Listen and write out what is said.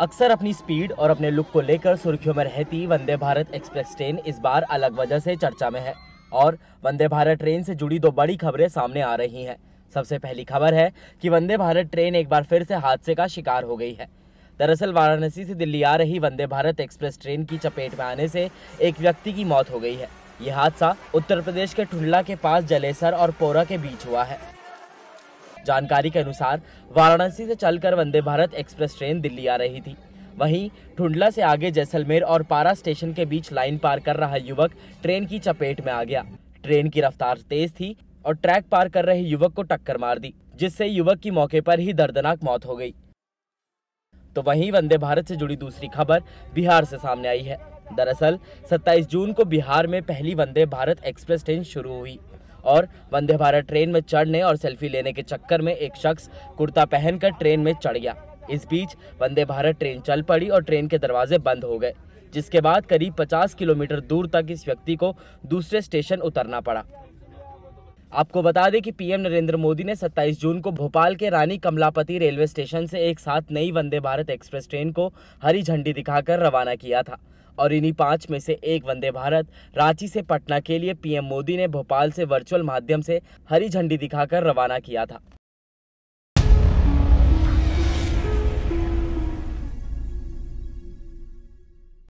अक्सर अपनी स्पीड और अपने लुक को लेकर सुर्खियों में रहती वंदे भारत एक्सप्रेस ट्रेन इस बार अलग वजह से चर्चा में है और वंदे भारत ट्रेन से जुड़ी दो बड़ी खबरें सामने आ रही हैं सबसे पहली खबर है कि वंदे भारत ट्रेन एक बार फिर से हादसे का शिकार हो गई है दरअसल वाराणसी से दिल्ली आ रही वंदे भारत एक्सप्रेस ट्रेन की चपेट में आने से एक व्यक्ति की मौत हो गई है यह हादसा उत्तर प्रदेश के ठुंडला के पास जलेसर और पोरा के बीच हुआ है जानकारी के अनुसार वाराणसी से चलकर वंदे भारत एक्सप्रेस ट्रेन दिल्ली आ रही थी वहीं ठुंडला से आगे जैसलमेर और पारा स्टेशन के बीच लाइन पार कर रहा युवक ट्रेन की चपेट में आ गया ट्रेन की रफ्तार तेज थी और ट्रैक पार कर रहे युवक को टक्कर मार दी जिससे युवक की मौके पर ही दर्दनाक मौत हो गई तो वहीं वंदे भारत से जुड़ी दूसरी खबर बिहार से सामने आई है दरअसल 27 जून को बिहार में पहली वंदे भारत एक्सप्रेस ट्रेन शुरू हुई और वंदे भारत ट्रेन में चढ़ने और सेल्फी लेने के चक्कर में एक शख्स कुर्ता पहनकर ट्रेन में चढ़ गया इस बीच वंदे भारत ट्रेन चल पड़ी और ट्रेन के दरवाजे बंद हो गए जिसके बाद करीब 50 किलोमीटर दूर तक इस व्यक्ति को दूसरे स्टेशन उतरना पड़ा आपको बता दें कि पीएम नरेंद्र मोदी ने 27 जून को भोपाल के रानी कमलापति रेलवे स्टेशन से एक साथ नई वंदे भारत एक्सप्रेस ट्रेन को हरी झंडी दिखाकर रवाना किया था और इन्हीं पाँच में से एक वंदे भारत रांची से पटना के लिए पीएम मोदी ने भोपाल से वर्चुअल माध्यम से हरी झंडी दिखाकर रवाना किया था